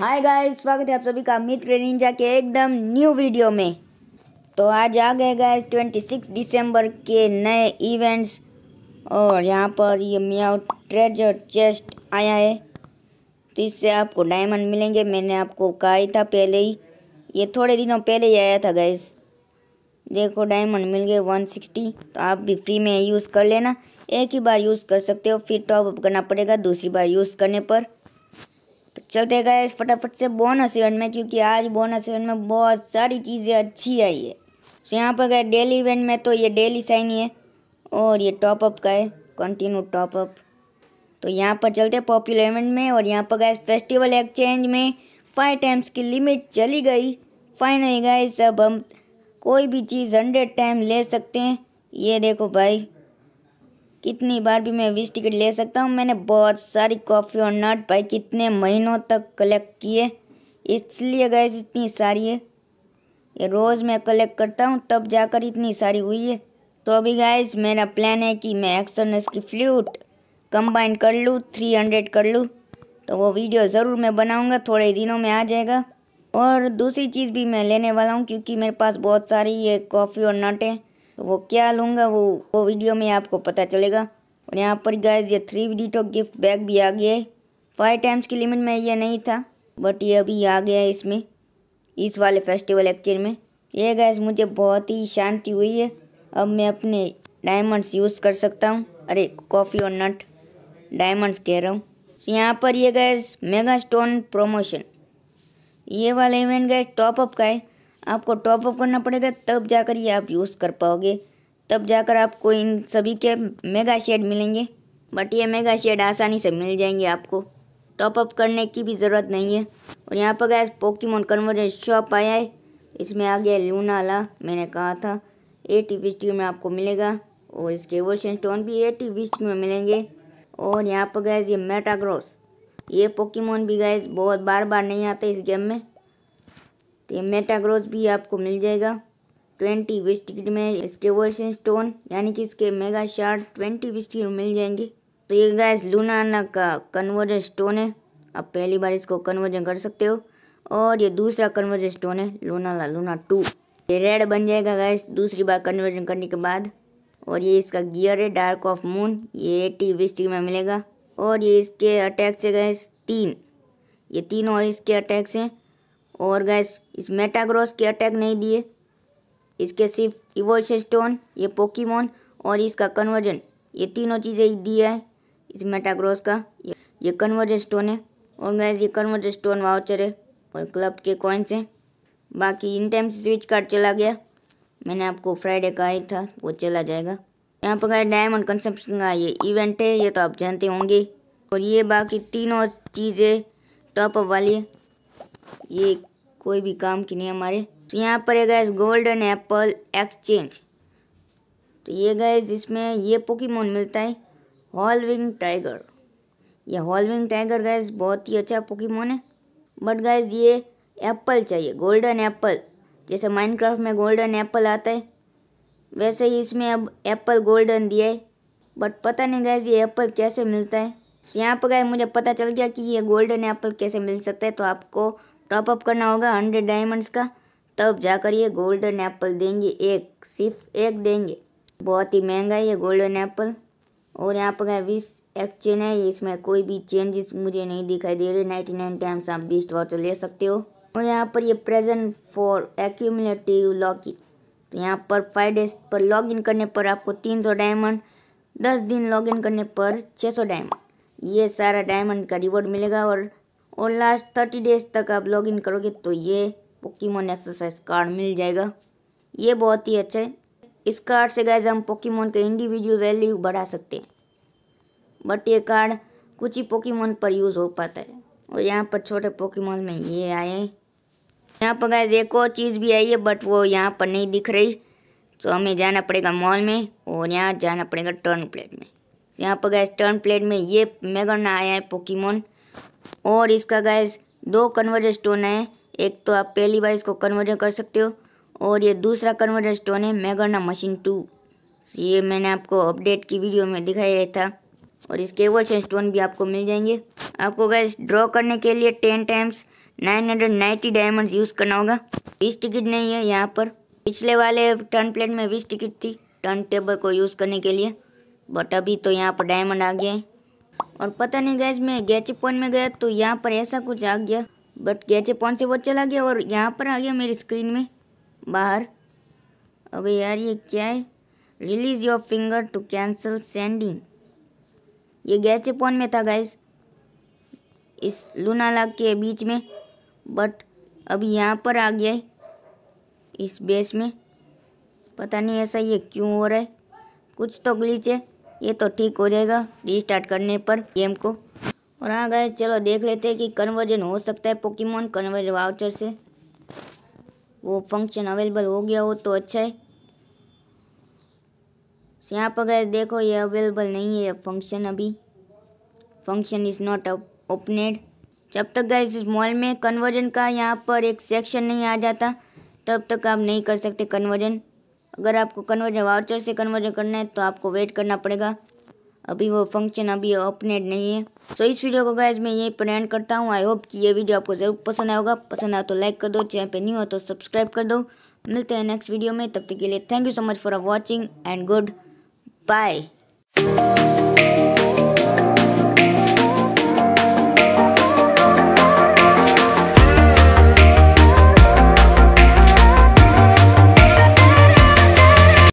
hi guys स्वागत है आप सभी का अमित रेनिंजा के एकदम न्यू वीडियो में तो आज आ गए गाइस 26 दिसंबर के नए इवेंट्स और यहाँ पर ये मियाओ ट्रेजर चेस्ट आया है तो इससे आपको डायमंड मिलेंगे मैंने आपको कहा ही था पहले ही ये थोड़े दिनों पहले ही आया था गाइस देखो डायमंड मिल गए वन तो आप भी फ्री में यूज़ कर लेना एक ही बार यूज़ कर सकते हो फिर टॉप करना पड़ेगा दूसरी बार यूज़ करने पर तो चलते गए इस फटाफट से बोनस इवेंट में क्योंकि आज बोनस इवेंट में बहुत सारी चीज़ें अच्छी आई है सो यहाँ पर गए डेली इवेंट में तो ये डेली साइन ही है और ये टॉपअप का है कंटिन्यू टॉपअप तो यहाँ पर चलते पॉपुलर इवेंट में और यहाँ पर गए फेस्टिवल एक्सचेंज में फाइव टाइम्स की लिमिट चली गई फाइनली गए सब हम कोई भी चीज़ हंड्रेड टाइम ले सकते हैं ये देखो भाई कितनी बार भी मैं विश टिकट ले सकता हूँ मैंने बहुत सारी कॉफ़ी और नट पाई कितने महीनों तक कलेक्ट किए इसलिए गए इतनी सारी है ये रोज़ मैं कलेक्ट करता हूँ तब जाकर इतनी सारी हुई है तो अभी गायज मेरा प्लान है कि मैं एक्सरनेस की फ्लूट कंबाइन कर लूँ थ्री हंड्रेड कर लूँ तो वो वीडियो ज़रूर मैं बनाऊँगा थोड़े दिनों में आ जाएगा और दूसरी चीज़ भी मैं लेने वाला हूँ क्योंकि मेरे पास बहुत सारी ये कॉफ़ी और नट है तो वो क्या लूँगा वो वो वीडियो में आपको पता चलेगा और यहाँ पर गैस ये थ्री टॉक गिफ्ट बैग भी आ गया है फाइव टाइम्स की लिमिट में ये नहीं था बट ये अभी आ गया है इसमें इस वाले फेस्टिवल एक्चर में ये गैस मुझे बहुत ही शांति हुई है अब मैं अपने डायमंड्स यूज़ कर सकता हूँ अरे कॉफ़ी और नट डायमंड्स कह रहा हूँ तो यहाँ पर ये गैस मेगा स्टोन प्रोमोशन ये वाला इवेंट गैस टॉपअप का है आपको टॉप अप करना पड़ेगा तब जाकर ये आप यूज़ कर पाओगे तब जाकर आपको इन सभी के मेगा शेड मिलेंगे बट ये मेगा शेड आसानी से मिल जाएंगे आपको टॉप अप करने की भी ज़रूरत नहीं है और यहाँ पर गैस पोकीमोन कन्वर्जन शॉप आया है इसमें आ गया लूनाला मैंने कहा था एटी विस्टी में आपको मिलेगा और इसके वोशन स्टोन भी एटी विस्टी में मिलेंगे और यहाँ पर गए ये मेटाग्रोस ये पोकीमोन भी गए बहुत बार बार नहीं आते इस गेम में तो ये मेटाग्रोस भी आपको मिल जाएगा ट्वेंटी विस्टिक में इसके वोल्सन स्टोन यानी कि इसके मेगा शार्ट ट्वेंटी विस्टिक मिल जाएंगे तो ये गैस लूनाना का कन्वर्जन स्टोन है आप पहली बार इसको कन्वर्जन कर सकते हो और ये दूसरा कन्वर्जन स्टोन है लूनाला लूना टू ये रेड बन जाएगा गैस दूसरी बार कन्वर्जन करने के बाद और ये इसका गियर है डार्क ऑफ मून ये एटी विस्टिक में मिलेगा और ये इसके अटैक्स है गैस तीन ये तीन और इसके अटैक्स हैं और गैस इस मेटाग्रोस के अटैक नहीं दिए इसके सिर्फ इवोल्स स्टोन ये पोकीमोन और इसका कन्वर्जन ये तीनों चीज़ें दिया है इस मेटाग्रोस का ये, ये कन्वर्जन स्टोन है और गैस ये कन्वर्जन स्टोन वाउचर है और क्लब के कॉइन्स हैं बाकी इन टाइम से स्विच कार्ड चला गया मैंने आपको फ्राइडे का ही था वो चला जाएगा यहाँ पर गए डायमंड कंसेप्शन का ये इवेंट है ये तो आप जानते होंगे और ये बाकी तीनों चीज़ें टॉपअप वाली है ये कोई भी काम की नहीं हमारे तो यहाँ पर है गैस गोल्डन एप्पल एक्सचेंज तो ये गैस इसमें ये पोकीमोन मिलता है हॉलविंग टाइगर ये हॉलविंग टाइगर गैस बहुत ही अच्छा पोकीमोन है बट गैस ये एप्पल चाहिए गोल्डन एप्पल जैसे माइनक्राफ्ट में गोल्डन एप्पल आता है वैसे ही इसमें अब एप्पल गोल्डन दिया है बट पता नहीं गैस ये एप्पल कैसे मिलता है तो यहाँ पर गए मुझे पता चल गया कि ये गोल्डन एप्पल कैसे मिल सकता है तो आपको टॉपअप करना होगा हंड्रेड डायमंड्स का तब जाकर ये गोल्डन एप्पल देंगे एक सिर्फ एक देंगे बहुत ही महंगा है ये गोल्डन एप्पल और यहाँ पर विश एक्सचेंज है इसमें कोई भी चेंजेस मुझे नहीं दिखाई दे रहे नाइन्टी नाइन टाइम्स आप बीस वॉचर ले सकते हो और यहाँ पर ये प्रेजेंट फॉर एक्यूमुलेटिव लॉकिन तो यहाँ पर फाइव डेज पर इन करने पर आपको तीन सौ डायमंड दस दिन इन करने पर छः सौ डायमंड ये सारा डायमंड का रिवॉर्ड मिलेगा और और लास्ट थर्टी डेज तक आप लॉगिन करोगे तो ये पोकीमोन एक्सरसाइज कार्ड मिल जाएगा ये बहुत ही अच्छा है इस कार्ड से गैज हम पोकीमोन के इंडिविजुअल वैल्यू बढ़ा सकते हैं बट ये कार्ड कुछ ही पोकीमोन पर यूज़ हो पाता है और यहाँ पर छोटे पोकीमोन में ये आए हैं यहाँ पर गैज एक और चीज़ भी आई है बट वो यहाँ पर नहीं दिख रही तो हमें जाना पड़ेगा मॉल में और यहाँ जाना पड़ेगा टर्न प्लेट में यहाँ पर गैस टर्न प्लेट में ये मेगन आया है पोकीमोन और इसका गैस दो कन्वर्जर स्टोन है एक तो आप पहली बार इसको कन्वर्जर कर सकते हो और ये दूसरा कन्वर्जर स्टोन है मेगाना मशीन टू ये मैंने आपको अपडेट की वीडियो में दिखाया था और इसके एवोल्यूशन स्टोन भी आपको मिल जाएंगे आपको गैस ड्रॉ करने के लिए ten times nine hundred ninety diamond use करना होगा बीस टिकट नहीं है यहाँ पर पिछले वाले टर्न प्लेट में बीस टिकट थी टर्न टेबल को यूज़ करने के लिए बट अभी तो यहाँ पर डायमंड आ गए हैं और पता नहीं गैस मैं गैचे पॉइंट में गया तो यहाँ पर ऐसा कुछ आ गया बट गैचे पॉइंट से वो चला गया और यहाँ पर आ गया मेरी स्क्रीन में बाहर अबे यार ये क्या है release your finger to cancel sending ये गैचे पॉइंट में था गैस इस लूनाला के बीच में बट अभी यहाँ पर आ गया है इस बेस में पता नहीं ऐसा ये क्यों हो रहा है कुछ तो ग्लिच है ये तो ठीक हो जाएगा रीस्टार्ट करने पर गेम को और हाँ गए चलो देख लेते हैं कि कन्वर्जन हो सकता है पोकीमोन कन्वर्जन वाउचर से वो फंक्शन अवेलेबल हो गया हो तो अच्छा है यहाँ पर गए देखो ये अवेलेबल नहीं है फंक्शन अभी फंक्शन इज़ नॉट ओपनेड जब तक गए इस मॉल में कन्वर्जन का यहाँ पर एक सेक्शन नहीं आ जाता तब तक आप नहीं कर सकते कन्वर्जन अगर आपको कन्वर्जन वाउचर से कन्वर्जन करना है तो आपको वेट करना पड़ेगा अभी वो फंक्शन अभी अपडेट नहीं है सो so, इस वीडियो को गैस मैं यही पर करता हूँ आई होप कि ये वीडियो आपको ज़रूर पसंद आया होगा पसंद आया तो लाइक कर दो चैनल पे न्यू हो तो सब्सक्राइब कर दो मिलते हैं नेक्स्ट वीडियो में तब तक के लिए thank you so much for watching and good bye